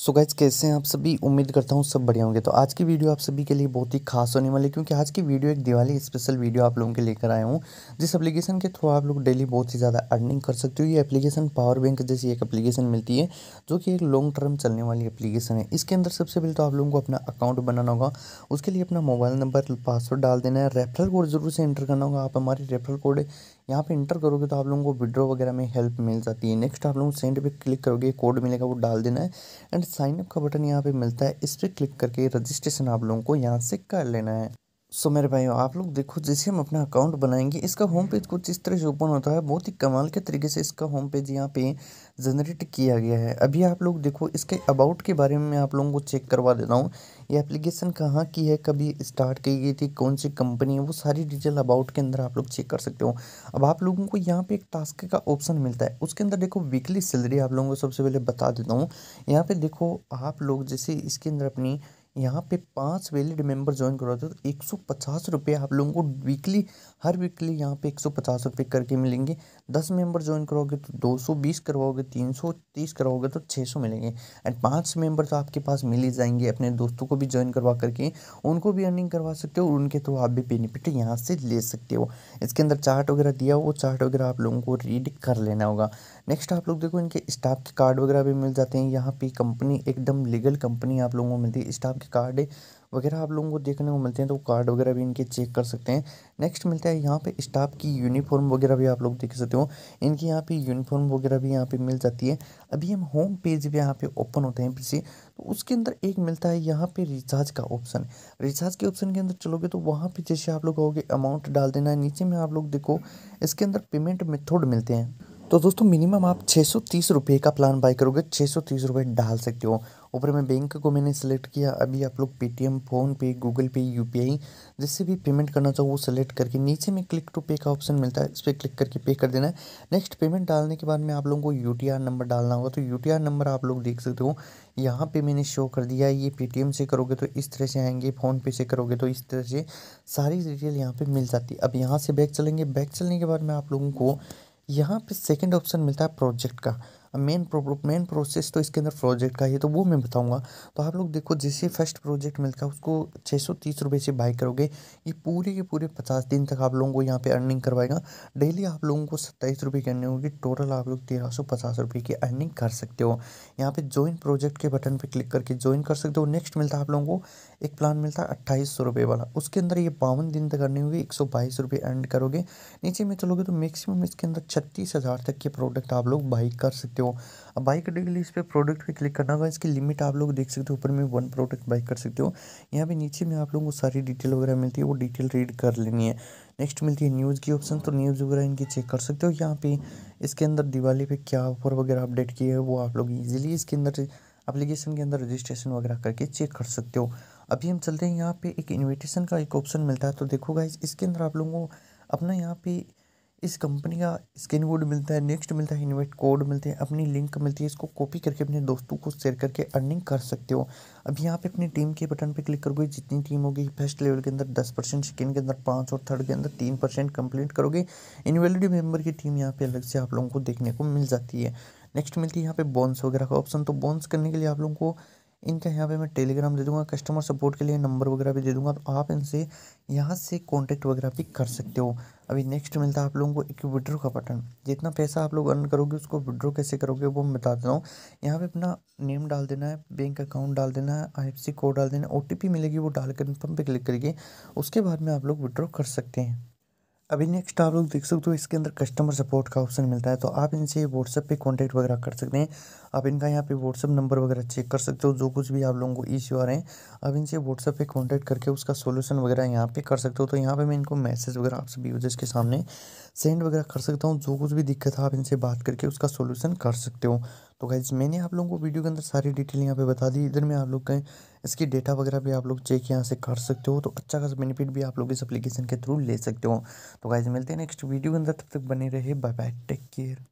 सो guys कैसे हैं आप सभी उम्मीद करता हूँ सब बढ़िया होंगे तो आज की वीडियो आप सभी के लिए बहुत ही खास होने वाली है क्योंकि आज की वीडियो एक दिवाली स्पेशल वीडियो आप लोगों के लेकर आया हूँ जिस एप्लीकेशन के थ्रू आप लोग डेली बहुत ही ज़्यादा अर्निंग कर सकते हो ये एप्लीकेशन पावर बैंक जैसी एक अपलीकेशन मिलती है जो कि एक लॉन्ग टर्म चलने वाली एप्लीकेशन है इसके अंदर सबसे पहले तो आप लोगों को अपना अकाउंट बनाना होगा उसके लिए अपना मोबाइल नंबर पासवर्ड डाल देना है रेफरल कोड जरूर से एंटर करना होगा आप हमारे रेफरल कोड यहाँ पे इंटर करोगे तो आप लोगों को विड्रॉ वगैरह में हेल्प मिल जाती है नेक्स्ट आप लोग सेंड पे क्लिक करोगे कोड मिलेगा वो डाल देना है एंड साइनअप का बटन यहाँ पे मिलता है इस पर क्लिक करके रजिस्ट्रेशन आप लोगों को यहाँ से कर लेना है सो मेरे भाइयों आप लोग देखो जैसे हम अपना अकाउंट बनाएंगे इसका होम पेज कुछ इस तरह से ओपन होता है बहुत ही कमाल के तरीके से इसका होम पेज यहाँ पे जनरेट किया गया है अभी आप लोग देखो इसके अबाउट के बारे में मैं आप लोगों को चेक करवा देता हूँ ये एप्लीकेशन कहाँ की है कभी स्टार्ट की गई थी कौन सी कंपनी है वो सारी डिटेल अबाउट के अंदर आप लोग चेक कर सकते हो अब आप लोगों को यहाँ पे एक टास्क का ऑप्शन मिलता है उसके अंदर देखो वीकली सैलरी आप लोगों को सबसे पहले बता देता हूँ यहाँ पे देखो आप लोग जैसे इसके अंदर अपनी यहाँ पे पाँच वैलिड मेंबर ज्वाइन करवाते हो तो एक सौ पचास रुपये आप लोगों को वीकली हर वीकली यहाँ पे एक सौ पचास रुपये करके मिलेंगे दस मेंबर ज्वाइन करोगे तो दो सौ बीस करवाओगे तीन सौ तीस कराओगे तो छः सौ मिलेंगे एंड पाँच मेंबर तो आपके पास मिल ही जाएंगे अपने दोस्तों को भी ज्वाइन करवा करके उनको भी अर्निंग करवा सकते हो और उनके थ्रू तो आप भी बेनिफिट यहाँ से ले सकते हो इसके अंदर चार्ट वगैरह दिया वो चार्ट वगैरह आप लोगों को रीड कर लेना होगा नेक्स्ट आप लोग देखो इनके स्टाफ के कार्ड वगैरह भी मिल जाते हैं यहाँ पे कंपनी एकदम लीगल कंपनी आप लोगों को मिलती है स्टाफ के कार्ड वगैरह आप लोगों को देखने को मिलते हैं तो कार्ड वगैरह भी इनके चेक कर सकते हैं नेक्स्ट मिलता है यहाँ पे स्टाफ की यूनिफॉर्म वगैरह भी आप लोग देख सकते हो इनके यहाँ पे यूनिफॉर्म वगैरह भी यहाँ पे मिल जाती है अभी हम होम पेज भी यहाँ पे ओपन होते हैं पीछे तो उसके अंदर एक मिलता है यहाँ पे रिचार्ज का ऑप्शन रिचार्ज के ऑप्शन के अंदर चलोगे तो वहाँ पर जैसे आप लोग कहोगे अमाउंट डाल देना है नीचे में आप लोग देखो इसके अंदर पेमेंट मेथोड मिलते हैं तो दोस्तों मिनिमम आप छः सौ तीस रुपये का प्लान बाय करोगे छः सौ तीस रुपये डाल सकते हो ऊपर में बैंक को मैंने सेलेक्ट किया अभी आप लोग Paytm PhonePe Google Pay U P I जिससे भी पेमेंट करना चाहो वो सेलेक्ट करके नीचे में क्लिक टू पे का ऑप्शन मिलता है इस पर क्लिक करके पे कर देना है नेक्स्ट पेमेंट डालने के बाद में आप लोगों को यू टी आर नंबर डालना होगा तो यू टी आर नंबर आप लोग देख सकते हो यहाँ पे मैंने शो कर दिया है ये पेटीएम से करोगे तो इस तरह से आएंगे फ़ोनपे से करोगे तो इस तरह से सारी डिटेल यहाँ पर मिल जाती है अब यहाँ से बैग चलेंगे बैग चलने के बाद में आप लोगों को यहाँ पे सेकंड ऑप्शन मिलता है प्रोजेक्ट का मेन मेन प्रोसेस तो इसके अंदर प्रोजेक्ट का ही तो वो मैं बताऊँगा तो आप लोग देखो जैसे फर्स्ट प्रोजेक्ट मिलता है उसको छः सौ तीस रुपये से बाई करोगे ये पूरे के पूरे पचास दिन तक आप लोगों को यहाँ पे अर्निंग करवाएगा डेली आप लोगों को सत्ताईस रुपये की अर्निंग होगी टोटल आप लोग तेरह सौ पचास रुपये की अर्निंग कर सकते हो यहाँ पे ज्वाइन प्रोजेक्ट के बटन पर क्लिक करके ज्वाइन कर सकते हो नेक्स्ट मिलता है आप लोगों को एक प्लान मिलता है अट्ठाईस सौ रुपये वाला उसके अंदर ये बावन दिन तक अर्निंग होगी एक सौ बाईस रुपये अर्न करोगे नीचे में चलोगे तो मैक्सिमम इसके अंदर छत्तीस हज़ार तक के प्रोडक्ट आप लोग बाई कर सकते हो हो अब बाई करने के लिए इस पर प्रोडक्ट पे क्लिक करना होगा इसकी लिमिट आप लोग देख सकते हो ऊपर में वन प्रोडक्ट बाई कर सकते हो यहाँ पे नीचे में आप लोगों को सारी डिटेल वगैरह मिलती है वो डिटेल रीड कर लेनी है नेक्स्ट मिलती है न्यूज़ की ऑप्शन तो न्यूज़ वगैरह इनकी चेक कर सकते हो यहाँ पे इसके अंदर दिवाली पे क्या ऑफर वगैरह अपडेट किए हैं वो आप लोग ईजिली इसके अंदर एप्लीकेशन के अंदर रजिस्ट्रेशन वगैरह करके चेक कर सकते हो अभी हम चलते हैं यहाँ पे एक इनविटेशन का एक ऑप्शन मिलता है तो देखो गाइज इसके अंदर आप लोगों को अपना यहाँ पे इस कंपनी का स्किन कोड मिलता है नेक्स्ट मिलता है इन्वेट कोड मिलते हैं अपनी लिंक मिलती है इसको कॉपी करके अपने दोस्तों को शेयर करके अर्निंग कर सकते हो अब यहाँ पे अपनी टीम के बटन पे क्लिक करोगे जितनी टीम होगी फर्स्ट लेवल के अंदर दस परसेंट सेकेंड के अंदर पाँच और थर्ड के अंदर तीन परसेंट कंप्लीट करोगे इनवेलिड मेम्बर की टीम यहाँ पर अलग से आप लोगों को देखने को मिल जाती है नेक्स्ट मिलती है यहाँ पे बॉन्स वगैरह का ऑप्शन तो बॉन्स करने के लिए आप लोगों को इनका यहाँ पे मैं टेलीग्राम दे दूँगा कस्टमर सपोर्ट के लिए नंबर वगैरह भी दे दूँगा तो आप इनसे यहाँ से कॉन्टैक्ट वगैरह भी कर सकते हो अभी नेक्स्ट मिलता है आप लोगों को एक विड्रो का बटन जितना पैसा आप लोग अर्न करोगे उसको विड्रो कैसे करोगे वो मैं बता देता हूँ यहाँ पे अपना नेम डाल देना है बैंक अकाउंट डाल देना है आई कोड डाल देना है ओ मिलेगी वो डाल कर पे क्लिक करके उसके बाद में आप लोग विड्रो कर सकते हैं अभी नेक्स्ट आप लोग देख सकते हो इसके अंदर कस्टमर सपोर्ट का ऑप्शन मिलता है तो आप इनसे व्हाट्सएप पे कांटेक्ट वगैरह कर सकते हैं आप इनका यहाँ पे व्हाट्सअप नंबर वगैरह चेक कर सकते हो जो कुछ भी आप लोगों को इश्यू आ रहे हैं आप इनसे व्हाट्सअप पे कॉन्टैक्ट करके उसका सोल्यूशन वगैरह यहाँ पे कर सकते हो तो यहाँ पे मैं इनको मैसेज वगैरह आप सभी यूजर्स के सामने सेंड वगैरह कर सकता हूँ जो कुछ भी दिक्कत है आप इनसे बात करके उसका सोल्यूशन कर सकते हो तो गाइज मैंने आप लोगों को वीडियो के अंदर सारी डिटेल यहाँ पे बता दी इधर में आप लोग कहें इसकी डेटा वगैरह भी आप लोग चेक यहाँ से कर सकते हो तो अच्छा खासा बेनिफिट भी आप लोग इस एप्लीकेशन के थ्रू ले सकते हो तो गाइज मिलते हैं नेक्स्ट वीडियो के अंदर तब तक बने रहे बाय बाय टेक केयर